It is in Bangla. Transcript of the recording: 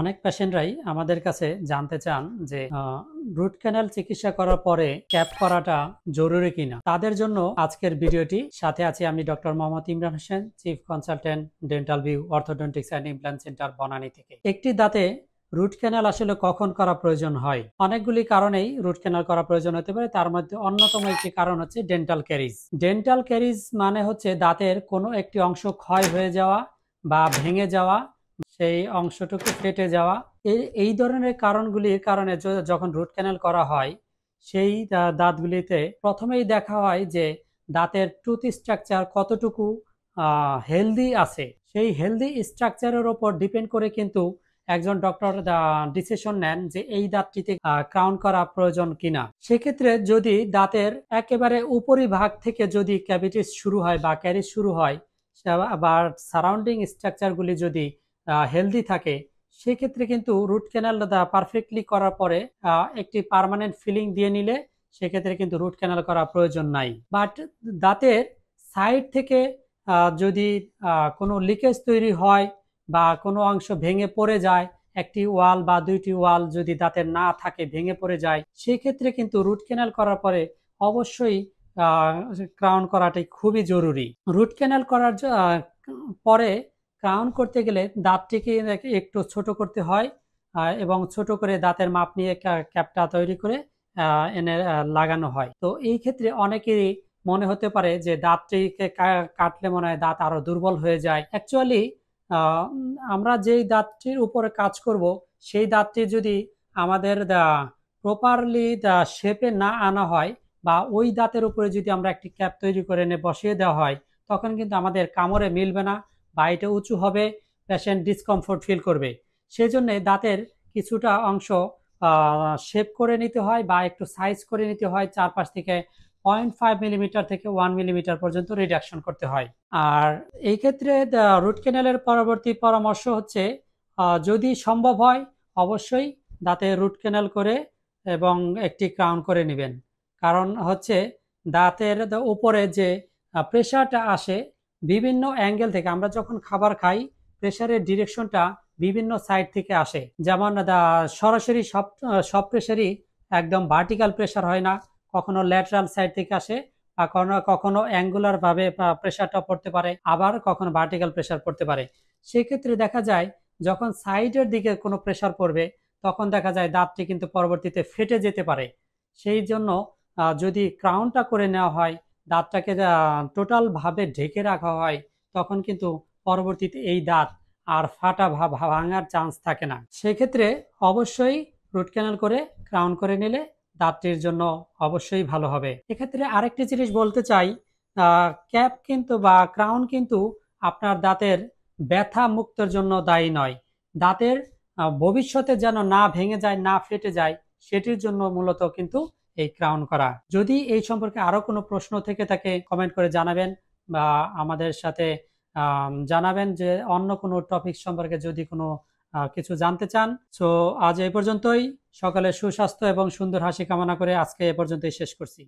অনেক পেশেন্টরাই আমাদের কাছে জানতে চান যে রুট ক্যানাল চিকিৎসা করার পরে ক্যাপ করাটা জরুরি কিনা তাদের জন্য আজকের ভিডিওটি সাথে আছি আমি doctor Mohammad Imran Hossain chief consultant dental view orthodontics and implant centre Banani থেকে একটি দাঁতে রুট ক্যানাল আসলে কখন করা প্রয়োজন হয় অনেকগুলি কারণেই রুট ক্যানাল করা প্রয়োজন হতে পারে তার মধ্যে অন্যতম একটি কারণ হচ্ছে ডেন্টাল ক্যারিজ ডেন্টাল ক্যারিজ মানে হচ্ছে দাঁতের কোনো একটি অংশ ক্ষয় হয়ে যাওয়া বা ভেঙে যাওয়া সেই অংশটুকু ফেটে যাওয়া এই এই ধরনের কারণগুলির কারণে যখন রুট ক্যানেল করা হয় সেই দাঁতগুলিতে প্রথমেই দেখা হয় যে দাঁতের টুথ স্ট্রাকচার কতটুকু হেলদি আছে সেই হেলদি স্ট্রাকচারের ওপর ডিপেন্ড করে কিন্তু একজন ডক্টর ডিসিশন নেন যে এই দাঁতটিতে ক্রাউন করা প্রয়োজন কিনা সেক্ষেত্রে যদি দাঁতের একেবারে উপরিভাগ থেকে যদি ক্যাভিটিস শুরু হয় বা ক্যারিস শুরু হয় বা সারাউন্ডিং স্ট্রাকচারগুলি যদি হেলদি থাকে সেক্ষেত্রে কিন্তু রুট ক্যানাল পারফেক্টলি করার পরে একটি পারমানেন্ট ফিলিং দিয়ে নিলে সেক্ষেত্রে কিন্তু রুট ক্যানাল করা প্রয়োজন নাই বাট দাঁতের সাইড থেকে যদি কোনো লিকেজ তৈরি হয় বা কোনো অংশ ভেঙে পড়ে যায় একটি ওয়াল বা দুইটি ওয়াল যদি দাঁতের না থাকে ভেঙে পড়ে যায় সেক্ষেত্রে কিন্তু রুট ক্যানাল করার পরে অবশ্যই ক্রাউন করাটাই খুবই জরুরি রুট ক্যানাল করার পরে ক্রাউন করতে গেলে দাঁতটিকে একটু ছোট করতে হয় এবং ছোট করে দাঁতের মাপ নিয়ে ক্যাপটা তৈরি করে এনে লাগানো হয় তো এই ক্ষেত্রে অনেকেরই মনে হতে পারে যে দাঁতটিকে কাটলে মনে হয় দাঁত আরও দুর্বল হয়ে যায় অ্যাকচুয়ালি আমরা যেই দাঁতটির উপরে কাজ করব সেই দাঁতটি যদি আমাদের প্রপারলি শেপে না আনা হয় বা ওই দাঁতের উপরে যদি আমরা একটি ক্যাপ তৈরি করে এনে বসিয়ে দেওয়া হয় তখন কিন্তু আমাদের কামড়ে মিলবে না বা এটা উঁচু হবে পেশেন্ট ডিসকমফোর্ট ফিল করবে সেই জন্যে দাঁতের কিছুটা অংশ শেপ করে নিতে হয় বা একটু সাইজ করে নিতে হয় চারপাশ থেকে পয়েন্ট ফাইভ মিলিমিটার থেকে ওয়ান মিলিমিটার পর্যন্ত রিডাকশন করতে হয় আর এই ক্ষেত্রে রুট ক্যানেলের পরবর্তী পরামর্শ হচ্ছে যদি সম্ভব হয় অবশ্যই দাঁতে রুট ক্যানেল করে এবং একটি ক্রাউন করে নেবেন কারণ হচ্ছে দাঁতের উপরে যে প্রেশারটা আসে বিভিন্ন অ্যাঙ্গেল থেকে আমরা যখন খাবার খাই প্রেশারের ডিরেকশনটা বিভিন্ন সাইড থেকে আসে যেমন সরাসরি সব সব প্রেশারই একদম ভার্টিক্যাল প্রেশার হয় না কখনো ল্যাটারাল সাইড থেকে আসে বা কখনো কখনো অ্যাঙ্গুলারভাবে প্রেশারটা পড়তে পারে আবার কখনো ভার্টিক্যাল প্রেশার পড়তে পারে সেক্ষেত্রে দেখা যায় যখন সাইডের দিকে কোনো প্রেশার পড়বে তখন দেখা যায় দাঁতটি কিন্তু পরবর্তীতে ফেটে যেতে পারে সেই জন্য যদি ক্রাউনটা করে নেওয়া হয় দাঁতটাকে টোটালভাবে ঢেকে রাখা হয় তখন কিন্তু পরবর্তীতে এই দাঁত আর ফাটা ভাঙার চান্স থাকে না সেক্ষেত্রে অবশ্যই রুট ক্যানাল করে ক্রাউন করে নিলে দাঁতটির জন্য অবশ্যই ভালো হবে এক্ষেত্রে আরেকটি জিনিস বলতে চাই ক্যাপ কিন্তু বা ক্রাউন কিন্তু আপনার দাঁতের ব্যথা মুক্তর জন্য দায়ী নয় দাঁতের ভবিষ্যতে যেন না ভেঙে যায় না ফেটে যায় সেটির জন্য মূলত কিন্তু এই ক্রাউন করা যদি এই সম্পর্কে আরও কোনো প্রশ্ন থেকে থাকে কমেন্ট করে জানাবেন বা আমাদের সাথে জানাবেন যে অন্য কোনো টপিক সম্পর্কে যদি কোনো কিছু জানতে চান সো আজ এই পর্যন্তই সকালে সুস্বাস্থ্য এবং সুন্দর হাসি কামনা করে আজকে এ পর্যন্তই শেষ করছি